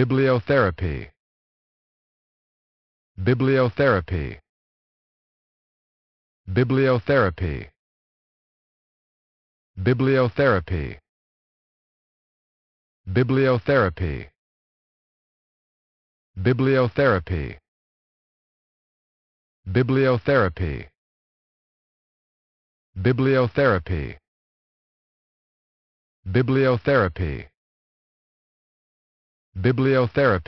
Bibliotherapy. Bibliotherapy. Bibliotherapy. Bibliotherapy. Bibliotherapy. Bibliotherapy. Bibliotherapy. Bibliotherapy. Bibliotherapy bibliotherapy